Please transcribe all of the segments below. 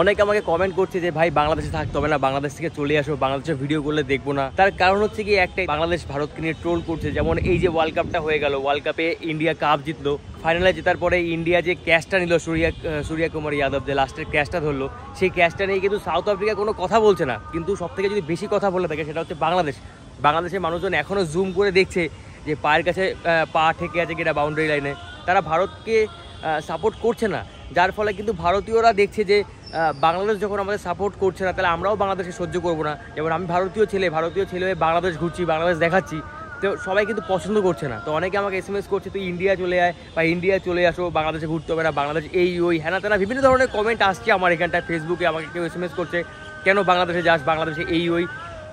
অনেকে আমাকে কমেন্ট করছে যে ভাই বাংলাদেশে থাকতে হবে না বাংলাদেশ থেকে চলে আসো বাংলাদেশে ভিডিও করলে দেখবো না তার কারণ হচ্ছে কি একটাই বাংলাদেশ ভারতকে নিয়ে ট্রোল করছে যেমন এই যে ওয়ার্ল্ড কাপটা হয়ে গেল ওয়ার্ল্ড কাপে ইন্ডিয়া কাপ জিতলো ফাইনালে জেতার পরে ইন্ডিয়া যে ক্যাশটা নিল সূর্যা সূর্যা কুমার যাদব যে লাস্টের ক্যাশটা ধরলো সেই ক্যাশটা নিয়ে কিন্তু সাউথ আফ্রিকা কোনো কথা বলছে না কিন্তু সব থেকে যদি বেশি কথা বলে থাকে সেটা হচ্ছে বাংলাদেশ বাংলাদেশের মানুষজন এখনও জুম করে দেখছে যে পায়ের কাছে পা ঠেকে আছে কিনা বাউন্ডারি লাইনে তারা ভারতকে সাপোর্ট করছে না যার ফলে কিন্তু ভারতীয়রা দেখছে যে বাংলাদেশ যখন আমাদের সাপোর্ট করছে না তাহলে আমরাও বাংলাদেশকে সহ্য করবো না যেমন আমি ভারতীয় ছেলে ভারতীয় ছেলে হয়ে বাংলাদেশ ঘুরছি বাংলাদেশ দেখাচ্ছি তো সবাই কিন্তু পছন্দ করছে না তো অনেকে আমাকে এস এম এস করছে তুই ইন্ডিয়া চলে আয় বা ইন্ডিয়া চলে আসো বাংলাদেশে ঘুরতে হবে না বাংলাদেশ এই ওই হ্যানা তেনা বিভিন্ন ধরনের কমেন্ট আসছে আমার এখানটায় ফেসবুকে আমাকে কেউ এস এম এস করছে কেন বাংলাদেশে যাস বাংলাদেশে এই ওই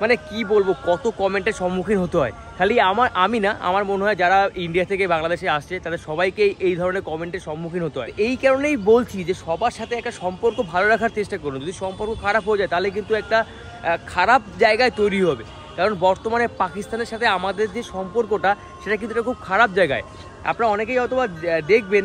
মানে কি বলবো কত কমেন্টের সম্মুখীন হতে হয় খালি আমার আমি না আমার মনে হয় যারা ইন্ডিয়া থেকে বাংলাদেশে আসছে তাদের সবাইকে এই ধরনের কমেন্টের সম্মুখীন হতে হয় এই কারণেই বলছি যে সবার সাথে একটা সম্পর্ক ভালো রাখার চেষ্টা করুন যদি সম্পর্ক খারাপ হয়ে যায় তাহলে কিন্তু একটা খারাপ জায়গায় তৈরি হবে কারণ বর্তমানে পাকিস্তানের সাথে আমাদের যে সম্পর্কটা সেটা কিন্তু একটা খুব খারাপ জায়গায় আপনারা অনেকেই অথবা দেখবেন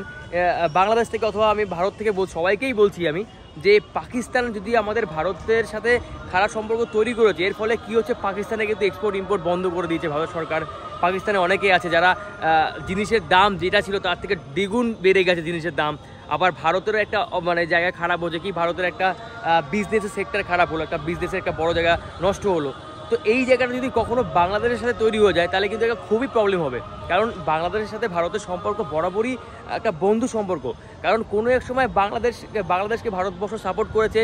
বাংলাদেশ থেকে অথবা আমি ভারত থেকে সবাইকেই বলছি আমি যে পাকিস্তান যদি আমাদের ভারতের সাথে খারাপ সম্পর্ক তৈরি করেছে এর ফলে কি হচ্ছে পাকিস্তানে কিন্তু এক্সপোর্ট ইম্পোর্ট বন্ধ করে দিয়েছে ভারত সরকার পাকিস্তানে অনেকেই আছে যারা জিনিসের দাম যেটা ছিল তার থেকে দ্বিগুণ বেড়ে গেছে জিনিসের দাম আবার ভারতেরও একটা মানে জায়গা খারাপ হচ্ছে কি ভারতের একটা বিজনেসের সেক্টর খারাপ হলো একটা বিজনেসের একটা বড় জায়গা নষ্ট হলো তো এই জায়গাটা যদি কখনো বাংলাদেশের সাথে তৈরি হয়ে যায় তাহলে কিন্তু একটা খুবই প্রবলেম হবে কারণ বাংলাদেশের সাথে ভারতের সম্পর্ক বরাবরই একটা বন্ধু সম্পর্ক কারণ কোনো এক সময় বাংলাদেশ বাংলাদেশকে ভারতবর্ষ সাপোর্ট করেছে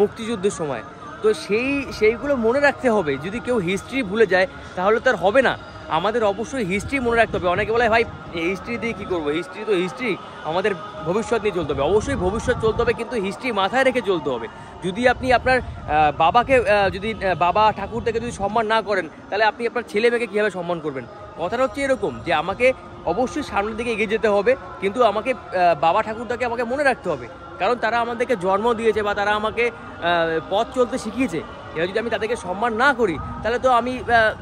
মুক্তিযুদ্ধের সময় তো সেই সেইগুলো মনে রাখতে হবে যদি কেউ হিস্ট্রি ভুলে যায় তাহলে তার হবে না আমাদের অবশ্যই হিস্ট্রি মনে রাখতে হবে অনেকে বলে ভাই হিস্ট্রি দিয়ে কী করবো হিস্ট্রি তো হিস্ট্রি আমাদের ভবিষ্যৎ নিয়ে চলতে হবে অবশ্যই ভবিষ্যৎ চলতে হবে কিন্তু হিস্ট্রি মাথায় রেখে চলতে হবে যদি আপনি আপনার বাবাকে যদি বাবা ঠাকুরদাকে যদি সম্মান না করেন তাহলে আপনি আপনার ছেলে মেয়েকে কীভাবে সম্মান করবেন কথাটা হচ্ছে এরকম যে আমাকে অবশ্যই সামনের দিকে এগিয়ে যেতে হবে কিন্তু আমাকে বাবা ঠাকুরদাকে আমাকে মনে রাখতে হবে কারণ তারা আমাদেরকে জন্ম দিয়েছে বা তারা আমাকে পথ চলতে শিখিয়েছে এবার যদি আমি তাদেরকে সম্মান না করি তাহলে তো আমি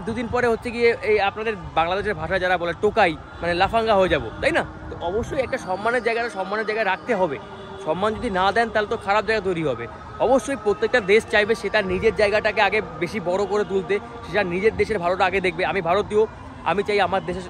দুদিন পরে হচ্ছে গিয়ে এই আপনাদের বাংলাদেশের ভাষা যারা বলে টোকাই মানে লাফাঙ্গা হয়ে যাব তাই না তো অবশ্যই একটা সম্মানের জায়গাটা সম্মানের জায়গায় রাখতে হবে সম্মান যদি না দেন তাহলে তো খারাপ জায়গা তৈরি হবে অবশ্যই প্রত্যেকটা দেশ চাইবে সে তার নিজের জায়গাটাকে আগে বেশি বড় করে তুলতে সে নিজের দেশের ভালোটা আগে দেখবে আমি ভারতীয় আমি চাই আমার দেশের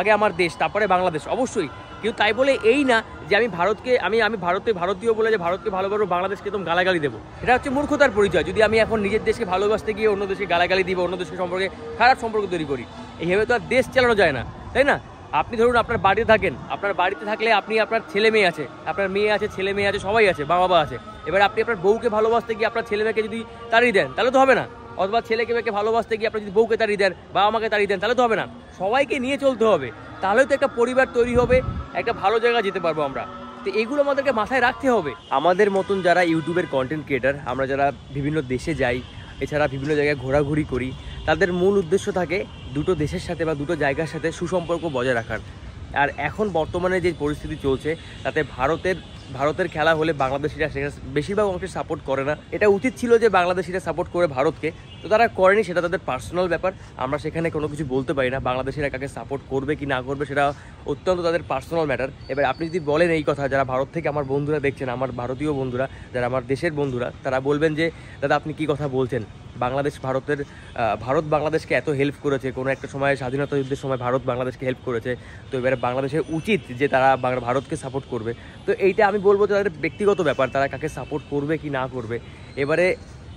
আগে আমার দেশ তারপরে বাংলাদেশ অবশ্যই কিন্তু তাই বলে এই না যে আমি ভারতকে আমি আমি ভারতে ভারতীয় বলে যে ভারতকে ভালোবাসবো বাংলাদেশকে একদম গালাগালি দেবো এটা হচ্ছে মূর্খতার পরিচয় যদি আমি এখন নিজের দেশকে ভালোবাসতে গিয়ে অন্য দেশকে গালাগালি দিব অন্য দেশের সম্পর্কে খারাপ সম্পর্ক তৈরি করি এইভাবে তো আর দেশ চালানো যায় না তাই না আপনি ধরুন আপনার বাড়িতে থাকেন আপনার বাড়িতে থাকলে আপনি আপনার ছেলে মেয়ে আছে আপনার মেয়ে আছে ছেলে মেয়ে আছে সবাই আছে মা বাবা আছে এবার আপনি আপনার বউকে ভালোবাসতে গিয়ে আপনার ছেলে মেয়েকে যদি তাড়িয়ে দেন তাহলে তো হবে না অথবা ছেলেকে মেয়েকে ভালোবাসতে গিয়ে আপনার যদি বউকে তাড়িয়ে দেন বাবা মাকে তাড়িয়ে দেন তাহলে তো হবে না সবাইকে নিয়ে চলতে হবে তাহলে তো একটা পরিবার তৈরি হবে একটা ভালো জায়গা যেতে পারবো আমরা তো এগুলো আমাদেরকে মাথায় রাখতে হবে আমাদের মতন যারা ইউটিউবের কন্টেন্ট ক্রিয়েটার আমরা যারা বিভিন্ন দেশে যাই এছাড়া বিভিন্ন জায়গায় ঘোরাঘুরি করি তাদের মূল উদ্দেশ্য থাকে দুটো দেশের সাথে বা দুটো জায়গার সাথে সুসম্পর্ক বজায় রাখার আর এখন বর্তমানে যে পরিস্থিতি চলছে তাতে ভারতের ভারতের খেলা হলে বাংলাদেশিরা সেখানে বেশিরভাগ অংশে সাপোর্ট করে না এটা উচিত ছিল যে বাংলাদেশিরা সাপোর্ট করে ভারতকে তো তারা করেনি সেটা তাদের পার্সোনাল ব্যাপার আমরা সেখানে কোনো কিছু বলতে পারি না বাংলাদেশিরা কাকে সাপোর্ট করবে কি না করবে সেটা অত্যন্ত তাদের পার্সোনাল ম্যাটার এবার আপনি যদি বলেন এই কথা যারা ভারত থেকে আমার বন্ধুরা দেখছেন আমার ভারতীয় বন্ধুরা যারা আমার দেশের বন্ধুরা তারা বলবেন যে দাদা আপনি কি কথা বলছেন বাংলাদেশ ভারতের ভারত বাংলাদেশকে এত হেল্প করেছে কোনো একটা সময় স্বাধীনতা যুদ্ধের সময় ভারত বাংলাদেশকে হেল্প করেছে তো এবারে বাংলাদেশের উচিত যে তারা ভারতকে সাপোর্ট করবে তো এইটা আমি বলবো তাদের ব্যক্তিগত ব্যাপার তারা কাকে সাপোর্ট করবে কি না করবে এবারে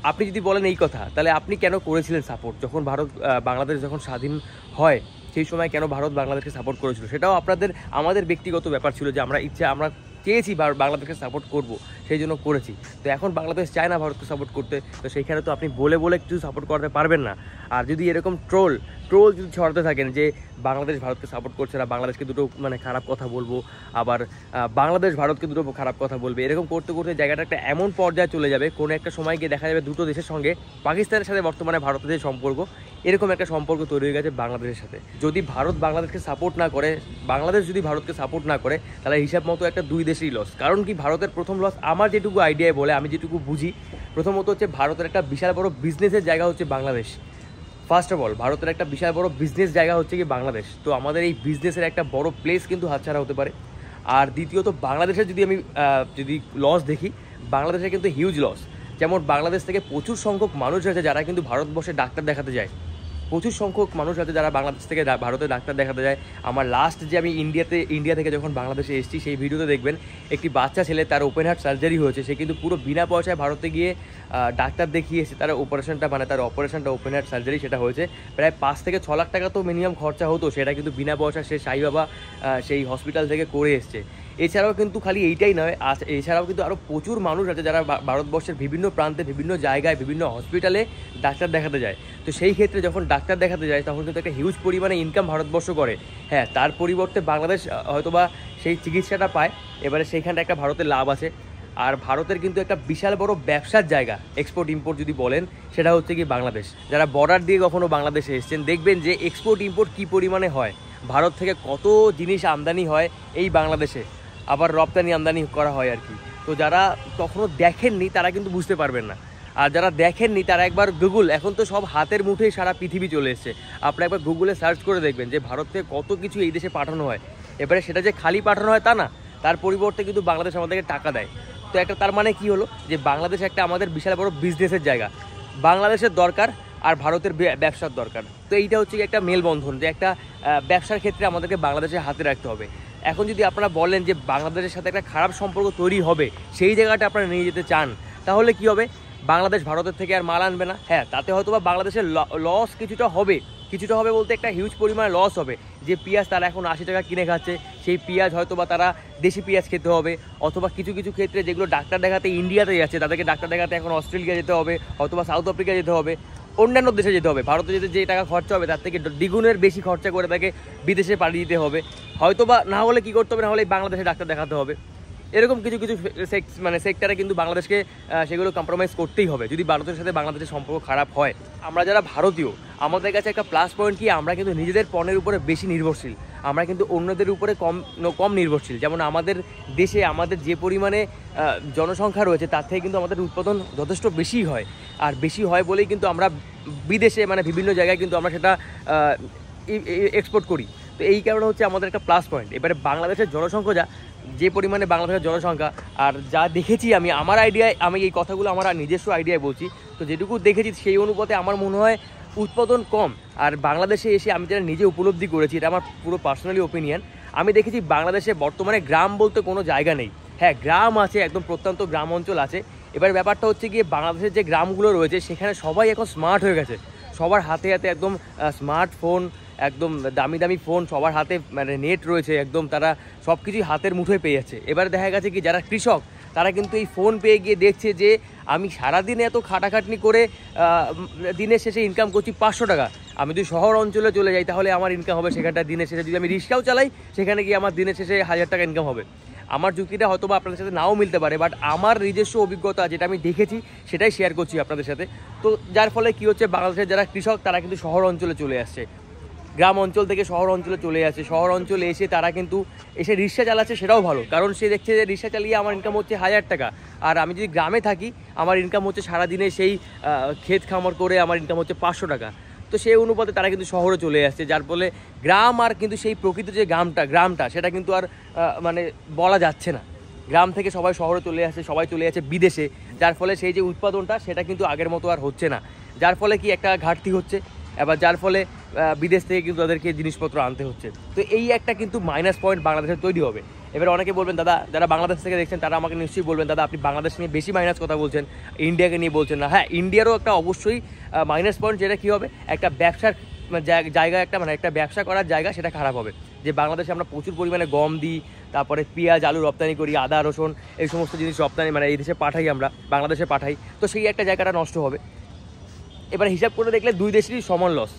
আপনি যদি বলেন এই কথা তাহলে আপনি কেন করেছিলেন সাপোর্ট যখন ভারত বাংলাদেশ যখন স্বাধীন হয় সেই সময় কেন ভারত বাংলাদেশকে সাপোর্ট করেছিল সেটাও আপনাদের আমাদের ব্যক্তিগত ব্যাপার ছিল যে আমরা ইচ্ছা আমরা চেয়েছি বাংলাদেশকে সাপোর্ট করব সেই জন্য করেছি তো এখন বাংলাদেশ চায় না ভারতকে সাপোর্ট করতে তো সেইখানে তো আপনি বলে বলে কিছু সাপোর্ট করতে পারবেন না আর যদি এরকম ট্রোল ট্রোল যদি ছড়াতে থাকেন যে বাংলাদেশ ভারতকে সাপোর্ট করছে না বাংলাদেশকে দুটো মানে খারাপ কথা বলবো আবার বাংলাদেশ ভারতকে দুটো খারাপ কথা বলবে এরকম করতে করতে জায়গাটা একটা এমন পর্যায়ে চলে যাবে কোনো একটা সময় গিয়ে দেখা যাবে দুটো দেশের সঙ্গে পাকিস্তানের সাথে বর্তমানে ভারতের যে সম্পর্ক এরকম একটা সম্পর্ক তৈরি হয়ে গেছে বাংলাদেশের সাথে যদি ভারত বাংলাদেশকে সাপোর্ট না করে বাংলাদেশ যদি ভারতকে সাপোর্ট না করে তাহলে হিসাব মতো একটা দুই দেশেরই লস কারণ কি ভারতের প্রথম লস আমার যেটুকু আইডিয়ায় বলে আমি যেটুকু বুঝি প্রথমত হচ্ছে ভারতের একটা বিশাল বড় বিজনেসের জায়গা হচ্ছে বাংলাদেশ ফার্স্ট অফ অল ভারতের একটা বিশাল বড় বিজনেস জায়গা হচ্ছে কি বাংলাদেশ তো আমাদের এই বিজনেসের একটা বড় প্লেস কিন্তু হাতছাড়া হতে পারে আর দ্বিতীয়ত বাংলাদেশে যদি আমি যদি লস দেখি বাংলাদেশে কিন্তু হিউজ লস যেমন বাংলাদেশ থেকে প্রচুর সংখ্যক মানুষ আছে যারা কিন্তু ভারতবর্ষে ডাক্তার দেখাতে যায় প্রচুর সংখ্যক মানুষ আছে যারা বাংলাদেশ থেকে ভারতে ডাক্তার দেখাতে যায় আমার লাস্ট যে আমি ইন্ডিয়াতে ইন্ডিয়া থেকে যখন বাংলাদেশে এসেছি সেই ভিডিওতে দেখবেন একটি বাচ্চা ছেলে তার ওপেন হার্ট সার্জারি হয়েছে সে কিন্তু পুরো বিনা পয়সায় ভারতে গিয়ে ডাক্তার দেখিয়েছে তার অপারেশনটা মানে তার অপারেশনটা ওপেন হার্ট সার্জারি সেটা হয়েছে প্রায় পাঁচ থেকে ছ লাখ টাকা তো মিনিমাম খরচা হতো সেটা কিন্তু বিনা পয়সা সে সাই বাবা সেই হসপিটাল থেকে করে এসছে এছাড়াও কিন্তু খালি এইটাই নয় এছাড়াও কিন্তু আরও প্রচুর মানুষ আছে যারা ভারতবর্ষের বিভিন্ন প্রান্তে বিভিন্ন জায়গায় বিভিন্ন হসপিটালে ডাক্তার দেখাতে যায় তো সেই ক্ষেত্রে যখন ডাক্তার দেখাতে যায় তখন কিন্তু একটা হিউজ পরিমাণে ইনকাম ভারতবর্ষ করে হ্যাঁ তার পরিবর্তে বাংলাদেশ হয়তোবা সেই চিকিৎসাটা পায় এবারে সেইখানটা একটা ভারতের লাভ আছে আর ভারতের কিন্তু একটা বিশাল বড় ব্যবসার জায়গা এক্সপোর্ট ইম্পোর্ট যদি বলেন সেটা হচ্ছে কি বাংলাদেশ যারা বর্ডার দিয়ে কখনও বাংলাদেশে এসছেন দেখবেন যে এক্সপোর্ট ইম্পোর্ট কী পরিমাণে হয় ভারত থেকে কত জিনিস আমদানি হয় এই বাংলাদেশে আবার রপ্তানি আমদানি করা হয় আর কি তো যারা তখনও দেখেননি তারা কিন্তু বুঝতে পারবেন না আর যারা দেখেননি তারা একবার গুগল এখন তো সব হাতের মুঠেই সারা পৃথিবী চলে এসছে আপনারা একবার গুগলে সার্চ করে দেখবেন যে ভারত থেকে কত কিছু এই দেশে পাঠানো হয় এবারে সেটা যে খালি পাঠানো হয় তা না তার পরিবর্তে কিন্তু বাংলাদেশ আমাদেরকে টাকা দেয় তো একটা তার মানে কি হলো যে বাংলাদেশ একটা আমাদের বিশাল বড় বিজনেসের জায়গা বাংলাদেশের দরকার আর ভারতের ব্যবসার দরকার তো এইটা হচ্ছে একটা মেলবন্ধন যে একটা ব্যবসার ক্ষেত্রে আমাদেরকে বাংলাদেশে হাতে রাখতে হবে এখন যদি আপনারা বলেন যে বাংলাদেশের সাথে একটা খারাপ সম্পর্ক তৈরি হবে সেই জায়গাটা আপনারা নিয়ে যেতে চান তাহলে কি হবে বাংলাদেশ ভারতের থেকে আর মাল আনবে না হ্যাঁ তাতে হয়তো বা বাংলাদেশের লস কিছুটা হবে কিছুটা হবে বলতে একটা হিউজ পরিমাণে লস হবে যে পেঁয়াজ তারা এখন আশি টাকা কিনে খাচ্ছে সেই পেঁয়াজ হয়তো বা তারা দেশি পেঁয়াজ খেতে হবে অথবা কিছু কিছু ক্ষেত্রে যেগুলো ডাক্তার দেখাতে ইন্ডিয়াতে যাচ্ছে তাদেরকে ডাক্তার দেখাতে এখন অস্ট্রেলিয়া যেতে হবে অথবা সাউথ আফ্রিকা যেতে হবে অন্যান্য দেশে যেতে হবে ভারতে যেতে যে টাকা খরচা হবে তার থেকে দ্বিগুণের বেশি খরচা করে তাকে বিদেশে পাঠিয়ে দিতে হবে হয়তো বা না হলে কী করতে হবে না হলে বাংলাদেশে ডাক্তার দেখাতে হবে এরকম কিছু কিছু মানে সেক্টরে কিন্তু বাংলাদেশকে সেগুলো কম্প্রোমাইজ করতেই হবে যদি ভারতের সাথে বাংলাদেশের সম্পর্ক খারাপ হয় আমরা যারা ভারতীয় আমাদের কাছে একটা প্লাস পয়েন্ট কি আমরা কিন্তু নিজেদের পণ্যের উপরে বেশি নির্ভরশীল আমরা কিন্তু অন্যদের উপরে কম কম নির্ভরশীল যেমন আমাদের দেশে আমাদের যে পরিমাণে জনসংখ্যা রয়েছে তার থেকে কিন্তু আমাদের উৎপাদন যথেষ্ট বেশি হয় আর বেশি হয় বলেই কিন্তু আমরা বিদেশে মানে বিভিন্ন জায়গায় কিন্তু আমরা সেটা এক্সপোর্ট করি তো এই কারণে হচ্ছে আমাদের একটা প্লাস পয়েন্ট এবারে বাংলাদেশের জনসংখ্যা যা যে পরিমাণে বাংলা ভাষার জনসংখ্যা আর যা দেখেছি আমি আমার আইডিয়ায় আমি এই কথাগুলো আমার নিজস্ব আইডিয়ায় বলছি তো যেটুকু দেখেছি সেই অনুপাতে আমার মনে হয় উৎপাদন কম আর বাংলাদেশে এসে আমি যেটা নিজে উপলব্ধি করেছি এটা আমার পুরো পার্সোনালি ওপিনিয়ন আমি দেখেছি বাংলাদেশে বর্তমানে গ্রাম বলতে কোনো জায়গা নেই হ্যাঁ গ্রাম আছে একদম প্রত্যন্ত গ্রাম অঞ্চল আছে এবার ব্যাপারটা হচ্ছে গিয়ে বাংলাদেশের যে গ্রামগুলো রয়েছে সেখানে সবাই এখন স্মার্ট হয়ে গেছে সবার হাতে হাতে একদম স্মার্টফোন একদম দামি দামি ফোন সবার হাতে মানে নেট রয়েছে একদম তারা সব কিছুই হাতের মুঠোয় পেয়ে যাচ্ছে এবারে দেখা গেছে কি যারা কৃষক তারা কিন্তু এই ফোন পেয়ে গিয়ে দেখছে যে আমি সারাদিনে এত খাটাখাটনি করে দিনের শেষে ইনকাম করছি পাঁচশো টাকা আমি যদি শহর অঞ্চলে চলে যাই তাহলে আমার ইনকাম হবে সেখানটা দিনের শেষে যদি আমি রিক্সাও চালাই সেখানে গিয়ে আমার দিনের শেষে হাজার টাকা ইনকাম হবে আমার যুক্তিটা হয়তো বা আপনাদের সাথে নাও মিলতে পারে বাট আমার নিজস্ব অভিজ্ঞতা যেটা আমি দেখেছি সেটাই শেয়ার করছি আপনাদের সাথে তো যার ফলে কী হচ্ছে বাংলাদেশের যারা কৃষক তারা কিন্তু শহর অঞ্চলে চলে আসছে গ্রাম অঞ্চল থেকে শহর অঞ্চলে চলে আসে শহর অঞ্চলে এসে তারা কিন্তু এসে রিক্সা চালাচ্ছে সেটাও ভালো কারণ সে দেখছে যে রিক্সা চালিয়ে আমার ইনকাম হচ্ছে হাজার টাকা আর আমি যদি গ্রামে থাকি আমার ইনকাম হচ্ছে সারাদিনে সেই ক্ষেত খামার করে আমার ইনকাম হচ্ছে পাঁচশো টাকা তো সেই অনুপাতে তারা কিন্তু শহরে চলে আসছে যার ফলে গ্রাম আর কিন্তু সেই প্রকৃত যে গ্রামটা গ্রামটা সেটা কিন্তু আর মানে বলা যাচ্ছে না গ্রাম থেকে সবাই শহরে চলে আসছে সবাই চলে যাচ্ছে বিদেশে যার ফলে সেই যে উৎপাদনটা সেটা কিন্তু আগের মতো আর হচ্ছে না যার ফলে কি একটা ঘাটতি হচ্ছে এবার যার ফলে বিদেশ থেকে কিন্তু তাদেরকে জিনিসপত্র আনতে হচ্ছে তো এই একটা কিন্তু মাইনাস পয়েন্ট বাংলাদেশে তৈরি হবে এবার অনেকে বলবেন দাদা যারা বাংলাদেশ থেকে দেখছেন তারা আমাকে নিশ্চয়ই বলবেন দাদা আপনি বাংলাদেশ নিয়ে বেশি মাইনাস কথা বলছেন ইন্ডিয়াকে নিয়ে বলছেন না হ্যাঁ ইন্ডিয়ারও একটা অবশ্যই মাইনাস পয়েন্ট যেটা কী হবে একটা ব্যবসার মানে জায়গা একটা মানে একটা ব্যবসা করার জায়গা সেটা খারাপ হবে যে বাংলাদেশে আমরা প্রচুর পরিমাণে গম দিই তারপরে পেঁয়াজ আলু রপ্তানি করি আদা রসুন এই সমস্ত জিনিস রপ্তানি মানে এই দেশে পাঠাই আমরা বাংলাদেশে পাঠাই তো সেই একটা জায়গাটা নষ্ট হবে এবার হিসাব করে দেখলে দুই দেশেরই সমান লস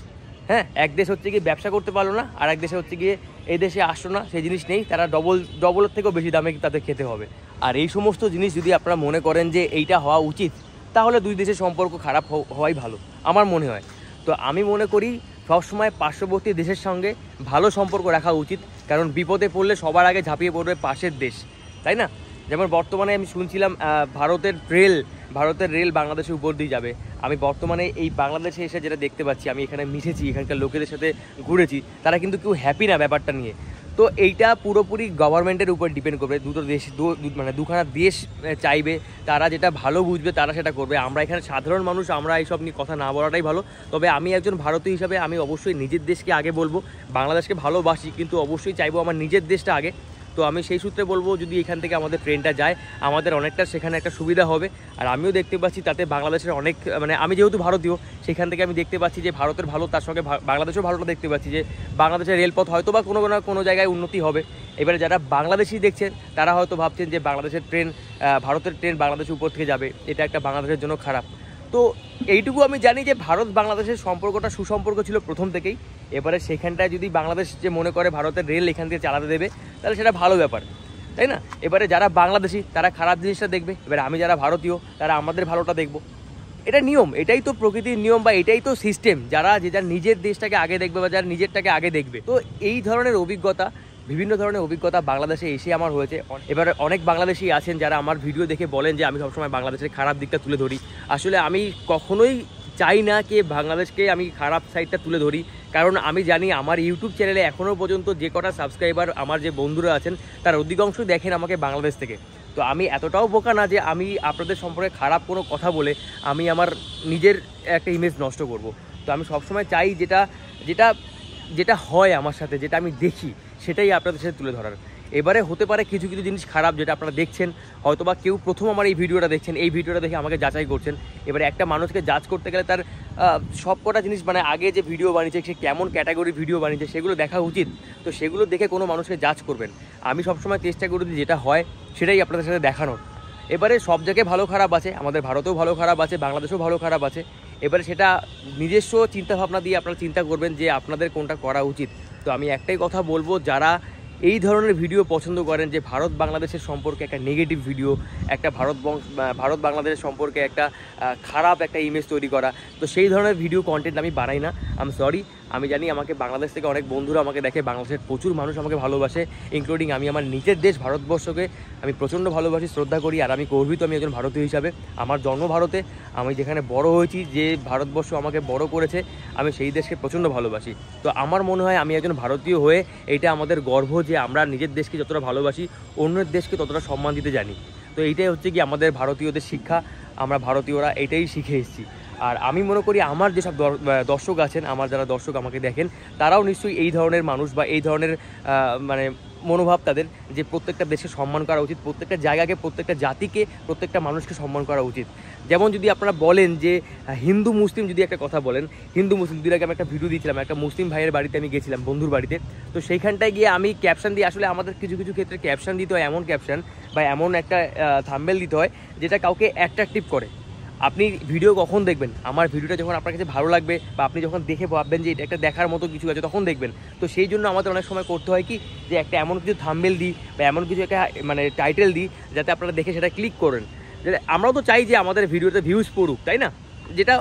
হ্যাঁ এক দেশ হচ্ছে গিয়ে ব্যবসা করতে পারলো না আর এক দেশে হচ্ছে গিয়ে এই দেশে আসলো না সেই জিনিস নেই তারা ডবল ডবলের থেকেও বেশি দামে তাদের খেতে হবে আর এই সমস্ত জিনিস যদি আপনারা মনে করেন যে এইটা হওয়া উচিত তাহলে দুই দেশের সম্পর্ক খারাপ হওয়াই ভালো আমার মনে হয় তো আমি মনে করি সবসময় পার্শ্ববর্তী দেশের সঙ্গে ভালো সম্পর্ক রাখা উচিত কারণ বিপদে পড়লে সবার আগে ঝাঁপিয়ে পড়বে পাশের দেশ তাই না যেমন বর্তমানে আমি শুনছিলাম ভারতের রেল ভারতের রেল বাংলাদেশের উপর দিয়ে যাবে আমি বর্তমানে এই বাংলাদেশে এসে যেটা দেখতে পাচ্ছি আমি এখানে মিশেছি এখানকার লোকেদের সাথে ঘুরেছি তারা কিন্তু কেউ হ্যাপি না ব্যাপারটা নিয়ে তো এইটা পুরোপুরি গভর্নমেন্টের উপর ডিপেন্ড করবে দুটো দেশ মানে দুখানা দেশ চাইবে তারা যেটা ভালো বুঝবে তারা সেটা করবে আমরা এখানে সাধারণ মানুষ আমরা এইসব নিয়ে কথা না বলাটাই ভালো তবে আমি একজন ভারতীয় হিসাবে আমি অবশ্যই নিজের দেশকে আগে বলবো বাংলাদেশকে ভালোবাসি কিন্তু অবশ্যই চাইবো আমার নিজের দেশটা আগে তো আমি সেই সূত্রে বলবো যদি এখান থেকে আমাদের ট্রেনটা যায় আমাদের অনেকটা সেখানে একটা সুবিধা হবে আর আমিও দেখতে পাচ্ছি তাতে বাংলাদেশের অনেক মানে আমি যেহেতু ভারতীয় সেখান থেকে আমি দেখতে পাচ্ছি যে ভারতের ভালো তার সঙ্গে বাংলাদেশেও ভালোটা দেখতে পাচ্ছি যে বাংলাদেশের রেলপথ হয়তো বা কোনো না কোনো জায়গায় উন্নতি হবে এবারে যারা বাংলাদেশি দেখছেন তারা হয়তো ভাবছেন যে বাংলাদেশের ট্রেন ভারতের ট্রেন বাংলাদেশের উপর থেকে যাবে এটা একটা বাংলাদেশের জন্য খারাপ তো এইটুকু আমি জানি যে ভারত বাংলাদেশের সম্পর্কটা সুসম্পর্ক ছিল প্রথম থেকেই এবারে সেখানটায় যদি বাংলাদেশ যে মনে করে ভারতের রেল এখান থেকে চালাতে দেবে তাহলে সেটা ভালো ব্যাপার তাই না এবারে যারা বাংলাদেশি তারা খারাপ জিনিসটা দেখবে এবারে আমি যারা ভারতীয় তারা আমাদের ভালোটা দেখব এটা নিয়ম এটাই তো প্রকৃতির নিয়ম বা এটাই তো সিস্টেম যারা যে যার নিজের দেশটাকে আগে দেখবে বা যার নিজেরটাকে আগে দেখবে তো এই ধরনের অভিজ্ঞতা বিভিন্ন ধরনের অভিজ্ঞতা বাংলাদেশে এসে আমার হয়েছে এবার অনেক বাংলাদেশি আছেন যারা আমার ভিডিও দেখে বলেন যে আমি সবসময় বাংলাদেশের খারাপ দিকটা তুলে ধরি আসলে আমি কখনোই চাই না কে বাংলাদেশকে আমি খারাপ সাইডটা তুলে ধরি কারণ আমি জানি আমার ইউটিউব চ্যানেলে এখনও পর্যন্ত যে কটা সাবস্ক্রাইবার আমার যে বন্ধুরা আছেন তার অধিকাংশই দেখেন আমাকে বাংলাদেশ থেকে তো আমি এতটাও বোকা না যে আমি আপনাদের সম্পর্কে খারাপ কোনো কথা বলে আমি আমার নিজের একটা ইমেজ নষ্ট করব। তো আমি সবসময় চাই যেটা যেটা যেটা হয় আমার সাথে যেটা আমি দেখি সেটাই আপনাদের সাথে তুলে ধরার এবারে হতে পারে কিছু কিছু জিনিস খারাপ যেটা আপনারা দেখছেন হয়তোবা কেউ প্রথম আমার এই ভিডিওটা দেখছেন এই ভিডিওটা দেখে আমাকে যাচাই করছেন এবারে একটা মানুষকে যাচ করতে গেলে তার সব কটা জিনিস মানে আগে যে ভিডিও বানিয়েছে সে কেমন ক্যাটাগরি ভিডিও বানিয়েছে সেগুলো দেখা উচিত তো সেগুলো দেখে কোনো মানুষকে জাজ করবেন আমি সবসময় চেষ্টা করি যেটা হয় সেটাই আপনাদের সাথে দেখানোর এবারে সব জায়গায় ভালো খারাপ আছে আমাদের ভারতেও ভালো খারাপ আছে বাংলাদেশেও ভালো খারাপ আছে এবারে সেটা নিজস্ব চিন্তাভাবনা দিয়ে আপনারা চিন্তা করবেন যে আপনাদের কোনটা করা উচিত তো আমি একটাই কথা বলবো যারা এই ধরনের ভিডিও পছন্দ করেন যে ভারত বাংলাদেশের সম্পর্কে একটা নেগেটিভ ভিডিও একটা ভারত ভারত বাংলাদেশের সম্পর্কে একটা খারাপ একটা ইমেজ তৈরি করা তো সেই ধরনের ভিডিও কন্টেন্ট আমি বানাই না আম সরি আমি জানি আমাকে বাংলাদেশ থেকে অনেক বন্ধুরা আমাকে দেখে বাংলাদেশের প্রচুর মানুষ আমাকে ভালোবাসে ইনক্লুডিং আমি আমার নিজের দেশ ভারতবর্ষকে আমি প্রচণ্ড ভালোবাসি শ্রদ্ধা করি আর আমি গর্বিত আমি একজন ভারতীয় হিসাবে আমার জন্ম ভারতে আমি যেখানে বড় হয়েছি যে ভারতবর্ষ আমাকে বড় করেছে আমি সেই দেশকে প্রচণ্ড ভালোবাসি তো আমার মনে হয় আমি একজন ভারতীয় হয়ে এটা আমাদের গর্ব যে আমরা নিজের দেশকে যতটা ভালোবাসি অন্যের দেশকে ততটা সম্মান দিতে জানি তো এইটাই হচ্ছে কি আমাদের ভারতীয়দের শিক্ষা আমরা ভারতীয়রা এটাই শিখে এসেছি আর আমি মনে করি আমার যেসব দর্শক আছেন আমার যারা দর্শক আমাকে দেখেন তারাও নিশ্চয়ই এই ধরনের মানুষ বা এই ধরনের মানে মনোভাব তাদের যে প্রত্যেকটা দেশকে সম্মান করা উচিত প্রত্যেকটা জায়গাকে প্রত্যেকটা জাতিকে প্রত্যেকটা মানুষকে সম্মান করা উচিত যেমন যদি আপনারা বলেন যে হিন্দু মুসলিম যদি একটা কথা বলেন হিন্দু মুসলিম দুই আগে আমি একটা ভিডিও দিয়েছিলাম একটা মুসলিম ভাইয়ের বাড়িতে আমি গেছিলাম বন্ধুর বাড়িতে তো সেইখানটায় গিয়ে আমি ক্যাপশান দিয়ে আসলে আমাদের কিছু কিছু ক্ষেত্রে ক্যাপশান দিতে হয় এমন ক্যাপশান বা এমন একটা থাম্বেল দিতে হয় যেটা কাউকে অ্যাট্রাকটিভ করে আপনি ভিডিও কখন দেখবেন আমার ভিডিওটা যখন আপনার কাছে ভালো লাগবে বা আপনি যখন দেখে ভাববেন যে এটা একটা দেখার মতো কিছু আছে তখন দেখবেন তো সেই জন্য আমাদের অনেক সময় করতে হয় কি যে একটা এমন কিছু থাম্বেল দিই বা এমন কিছু একটা মানে টাইটেল দিই যাতে আপনারা দেখে সেটা ক্লিক করেন আমরাও তো চাই যে আমাদের ভিডিওতে ভিউজ পড়ুক তাই না যেটা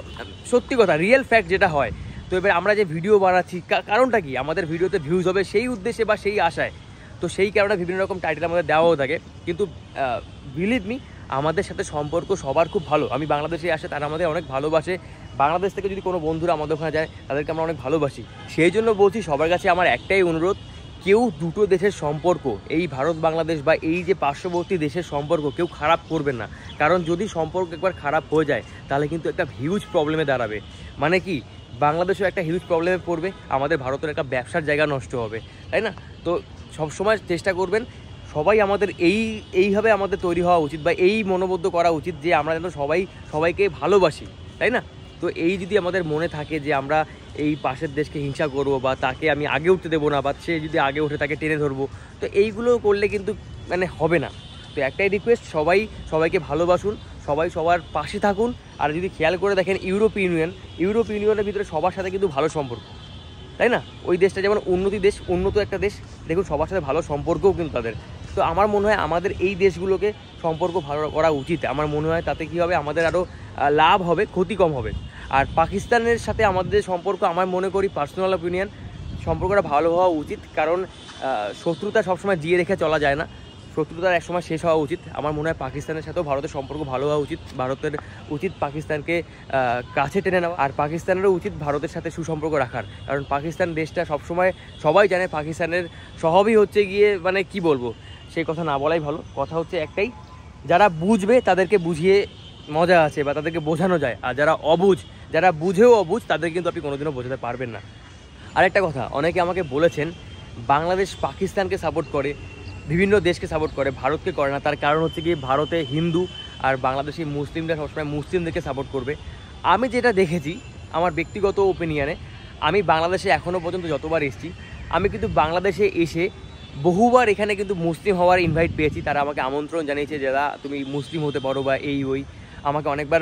সত্যি কথা রিয়েল ফ্যাক্ট যেটা হয় তো এবার আমরা যে ভিডিও বানাচ্ছি কারণটা কি আমাদের ভিডিওতে ভিউজ হবে সেই উদ্দেশ্যে বা সেই আশায় তো সেই কারণে বিভিন্ন রকম টাইটেল আমাদের দেওয়াও থাকে কিন্তু বিলিভ মি আমাদের সাথে সম্পর্ক সবার খুব ভালো আমি বাংলাদেশে আসে তারা আমাদের অনেক ভালোবাসে বাংলাদেশ থেকে যদি কোনো বন্ধুরা আমাদের ওখানে যায় তাদেরকে আমরা অনেক ভালোবাসি সেই জন্য বলছি সবার কাছে আমার একটাই অনুরোধ কেউ দুটো দেশের সম্পর্ক এই ভারত বাংলাদেশ বা এই যে পার্শ্ববর্তী দেশের সম্পর্ক কেউ খারাপ করবেন না কারণ যদি সম্পর্ক একবার খারাপ হয়ে যায় তাহলে কিন্তু একটা হিউজ প্রবলেমে দাঁড়াবে মানে কি বাংলাদেশও একটা হিউজ প্রবলেমে পড়বে আমাদের ভারতের একটা ব্যবসার জায়গা নষ্ট হবে তাই না তো সবসময় চেষ্টা করবেন সবাই আমাদের এই এইভাবে আমাদের তৈরি হওয়া উচিত বা এই মনোবদ্ধ করা উচিত যে আমরা যেন সবাই সবাইকে ভালোবাসি তাই না তো এই যদি আমাদের মনে থাকে যে আমরা এই পাশের দেশকে হিংসা করব বা তাকে আমি আগে উঠতে দেবো না বা সে যদি আগে উঠে তাকে টেনে ধরবো তো এইগুলো করলে কিন্তু মানে হবে না তো একটাই রিকোয়েস্ট সবাই সবাইকে ভালোবাসুন সবাই সবার পাশে থাকুন আর যদি খেয়াল করে দেখেন ইউরোপ ইউনিয়ন ইউরোপ ইউনিয়নের ভিতরে সবার সাথে কিন্তু ভালো সম্পর্ক তাই না ওই দেশটা যেমন উন্নতি দেশ উন্নত একটা দেশ দেখুন সবার সাথে ভালো সম্পর্কও কিন্তু তাদের তো আমার মনে হয় আমাদের এই দেশগুলোকে সম্পর্ক ভালো করা উচিত আমার মনে হয় তাতে কী হবে আমাদের আরও লাভ হবে ক্ষতি কম হবে আর পাকিস্তানের সাথে আমাদের সম্পর্ক আমার মনে করি পার্সোনাল অপিনিয়ন সম্পর্কটা ভালো হওয়া উচিত কারণ শত্রুতা সবসময় জিয়ে রেখে চলা যায় না শত্রুতার একসময় শেষ হওয়া উচিত আমার মনে হয় পাকিস্তানের সাথেও ভারতের সম্পর্ক ভালো হওয়া উচিত ভারতের উচিত পাকিস্তানকে কাছে টেনে নেওয়া আর পাকিস্তানেরও উচিত ভারতের সাথে সুসম্পর্ক রাখার কারণ পাকিস্তান দেশটা সবসময় সবাই জানে পাকিস্তানের স্বভাবই হচ্ছে গিয়ে মানে কি বলবো সেই কথা না বলাই ভালো কথা হচ্ছে একটাই যারা বুঝবে তাদেরকে বুঝিয়ে মজা আছে বা তাদেরকে বোঝানো যায় আর যারা অবুঝ যারা বুঝেও অবুঝ তাদের কিন্তু আপনি কোনোদিনও বোঝাতে পারবেন না আরেকটা কথা অনেকে আমাকে বলেছেন বাংলাদেশ পাকিস্তানকে সাপোর্ট করে বিভিন্ন দেশকে সাপোর্ট করে ভারতকে করে না তার কারণ হচ্ছে কি ভারতে হিন্দু আর বাংলাদেশি মুসলিমরা সবসময় মুসলিমদেরকে সাপোর্ট করবে আমি যেটা দেখেছি আমার ব্যক্তিগত ওপিনিয়নে আমি বাংলাদেশে এখনও পর্যন্ত যতবার এসেছি আমি কিন্তু বাংলাদেশে এসে বহুবার এখানে কিন্তু মুসলিম হওয়ার ইনভাইট পেয়েছি তারা আমাকে আমন্ত্রণ জানিয়েছে যারা তুমি মুসলিম হতে পারো বা এই ওই আমাকে অনেকবার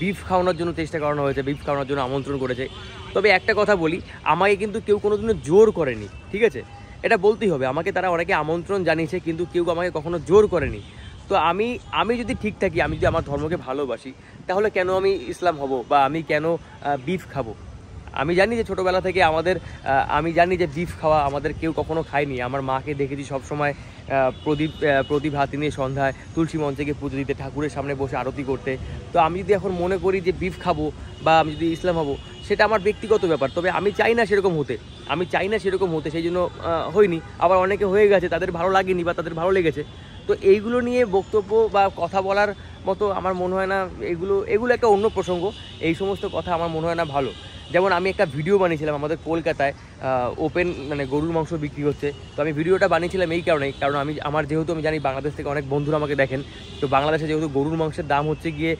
বিফ খাওয়ানোর জন্য চেষ্টা করানো হয়েছে বিফ খাওয়ানোর জন্য আমন্ত্রণ করেছে তবে একটা কথা বলি আমাকে কিন্তু কেউ কোনো দিনও জোর করেনি ঠিক আছে এটা বলতেই হবে আমাকে তারা অনেকে আমন্ত্রণ জানিয়েছে কিন্তু কেউ আমাকে কখনো জোর করেনি তো আমি আমি যদি ঠিক থাকি আমি যদি আমার ধর্মকে ভালোবাসি তাহলে কেন আমি ইসলাম হব বা আমি কেন বিফ খাবো আমি জানি যে ছোটোবেলা থেকে আমাদের আমি জানি যে বিফ খাওয়া আমাদের কেউ কখনো খায়নি আমার মাকে দেখেছি সবসময় প্রদীপ প্রদীপ হাতি নিয়ে সন্ধ্যায় তুলসী মঞ্চে গিয়ে পুজো দিতে ঠাকুরের সামনে বসে আরতি করতে তো আমি যদি এখন মনে করি যে বিফ খাবো বা আমি যদি ইসলাম হবো সেটা আমার ব্যক্তিগত ব্যাপার তবে আমি চাই না সেরকম হতে আমি চাই না সেরকম হতে সেই জন্য হয়নি আবার অনেকে হয়ে গেছে তাদের ভালো লাগেনি বা তাদের ভালো লেগেছে তো এইগুলো নিয়ে বক্তব্য বা কথা বলার মতো আমার মনে হয় না এগুলো এগুলো একটা অন্য প্রসঙ্গ এই সমস্ত কথা আমার মনে হয় না ভালো যেমন আমি একটা ভিডিও বানিয়েছিলাম আমাদের কলকাতায় ওপেন মানে গরুর মাংস বিক্রি হচ্ছে তো আমি ভিডিওটা বানিয়েছিলাম এই কারণে কারণ আমি আমার যেহেতু আমি জানি বাংলাদেশ থেকে অনেক বন্ধুরা আমাকে দেখেন তো বাংলাদেশে যেহেতু গরুর মাংসের দাম হচ্ছে গিয়ে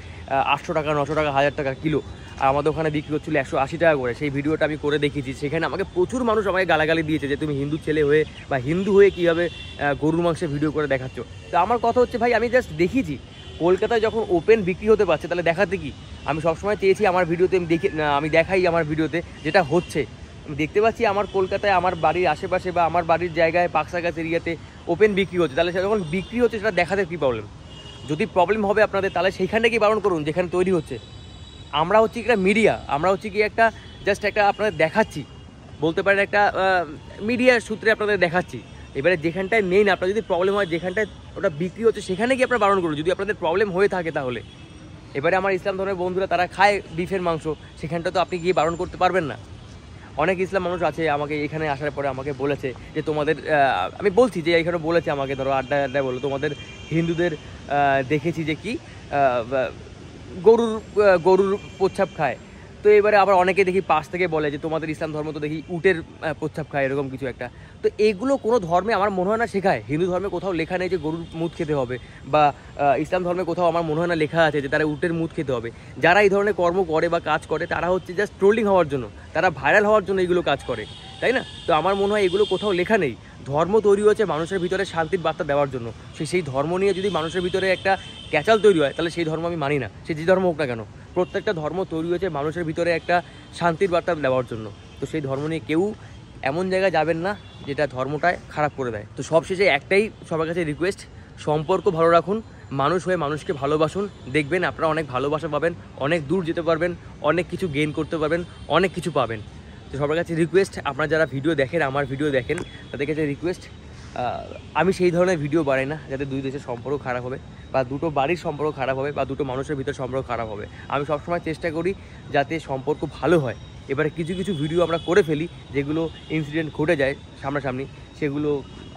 আটশো টাকা নশো টাকা হাজার টাকা কিলো আর আমাদের ওখানে বিক্রি হচ্ছিলো একশো আশি টাকা করে সেই ভিডিওটা আমি করে দেখিয়েছি সেখানে আমাকে প্রচুর মানুষ আমাকে গালাগালি দিয়েছে যে তুমি হিন্দু ছেলে হয়ে বা হিন্দু হয়ে কীভাবে গরুর মাংসের ভিডিও করে দেখাচ্ছ তো আমার কথা হচ্ছে ভাই আমি জাস্ট দেখিছি কলকাতায় যখন ওপেন বিক্রি হতে পারছে তাহলে দেখাতে কি আমি সবসময় চেয়েছি আমার ভিডিওতে আমি দেখে আমি দেখাই আমার ভিডিওতে যেটা হচ্ছে আমি দেখতে পাচ্ছি আমার কলকাতায় আমার বাড়ির আশেপাশে বা আমার বাড়ির জায়গায় পাকসাগাছ এরিয়াতে ওপেন বিক্রি হচ্ছে তাহলে সেটা যখন বিক্রি হচ্ছে সেটা দেখাতে কী প্রবলেম যদি প্রবলেম হবে আপনাদের তাহলে সেইখানে কি বারণ করুন যেখানে তৈরি হচ্ছে আমরা হচ্ছে একটা মিডিয়া আমরা হচ্ছে কি একটা জাস্ট একটা আপনাদের দেখাচ্ছি বলতে পারেন একটা মিডিয়ার সূত্রে আপনাদের দেখাচ্ছি এবারে যেখানটায় মেইন আপনার যদি প্রবলেম হয় যেখানটায় ওটা বিক্রি হচ্ছে সেখানে গিয়ে আপনার বারণ করুন যদি আপনাদের প্রবলেম হয়ে থাকে তাহলে এবারে আমার ইসলাম ধর্মের বন্ধুরা তারা খায় বিফের মাংস সেখানটা তো আপনি গিয়ে বারণ করতে পারবেন না অনেক ইসলাম মানুষ আছে আমাকে এখানে আসার পরে আমাকে বলেছে যে তোমাদের আমি বলছি যে এখানে বলেছে আমাকে ধরো আড্ডা আড্ডায় বলো তোমাদের হিন্দুদের দেখেছি যে কি গরুর গরুর প্রচ্ছাপ খায় তো এবারে আবার অনেকে দেখি পাশ থেকে বলে যে তোমাদের ইসলাম ধর্ম তো দেখি উটের প্রচ্ছাপ খায় এরকম কিছু একটা তো এগুলো কোনো ধর্মে আমার মনে হয় না শেখায় হিন্দু ধর্মে কোথাও লেখা নেই যে গরুর মুদ খেতে হবে বা ইসলাম ধর্মে কোথাও আমার মনে হয় না লেখা আছে যে তারা উটের মুদ খেতে হবে যারা এই ধরনের কর্ম করে বা কাজ করে তারা হচ্ছে জাস্ট ট্রোলিং হওয়ার জন্য তারা ভাইরাল হওয়ার জন্য এগুলো কাজ করে তাই না তো আমার মনে হয় এগুলো কোথাও লেখা নেই ধর্ম তৈরি হয়েছে মানুষের ভিতরে শান্তির বার্তা দেওয়ার জন্য সে সেই ধর্ম নিয়ে যদি মানুষের ভিতরে একটা ক্যাচাল তৈরি হয় তাহলে সেই ধর্ম আমি মানি না সে যে ধর্ম হোক না কেন প্রত্যেকটা ধর্ম তৈরি হয়েছে মানুষের ভিতরে একটা শান্তির বার্তা দেওয়ার জন্য তো সেই ধর্ম নিয়ে কেউ এমন জায়গায় যাবেন না যেটা ধর্মটায় খারাপ করে দেয় তো সবশেষে একটাই সবার কাছে রিকোয়েস্ট সম্পর্ক ভালো রাখুন মানুষ হয়ে মানুষকে ভালোবাসুন দেখবেন আপনারা অনেক ভালোবাসা পাবেন অনেক দূর যেতে পারবেন অনেক কিছু গেইন করতে পারবেন অনেক কিছু পাবেন তো সবার কাছে রিকোয়েস্ট আপনারা যারা ভিডিও দেখেন আমার ভিডিও দেখেন তাদের কাছে রিকোয়েস্ট আমি সেই ধরনের ভিডিও বানাই না যাতে দুই দেশের সম্পর্ক খারাপ হবে বা দুটো বাড়ির সম্পর্ক খারাপ হবে বা দুটো মানুষের ভিতরে সম্পর্ক খারাপ হবে আমি সবসময় চেষ্টা করি যাতে সম্পর্ক ভালো হয় এবারে কিছু কিছু ভিডিও আমরা করে ফেলি যেগুলো ইনসিডেন্ট ঘটে যায় সামনাসামনি সেগুলো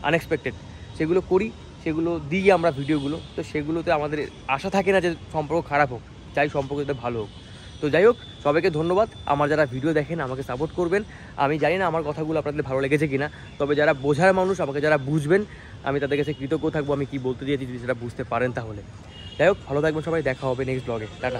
আনএক্সপেক্টেড সেগুলো করি সেগুলো দিই আমরা ভিডিওগুলো তো সেগুলোতে আমাদের আশা থাকে না যে সম্পর্ক খারাপ হোক চাই সম্পর্ক যাতে ভালো হোক তো যাই হোক সবাইকে ধন্যবাদ আমার যারা ভিডিও দেখেন আমাকে সাপোর্ট করবেন আমি জানি না আমার কথাগুলো আপনাদের ভালো লেগেছে কিনা তবে যারা বোঝার মানুষ আমাকে যারা বুঝবেন আমি তাদের কাছে কৃতজ্ঞ থাকবো আমি কি বলতে দিয়েছি যদি সেটা বুঝতে পারেন তাহলে যাই হোক ভালো থাকবেন সবাই দেখা হবে নেক্সট ব্লগে টাটা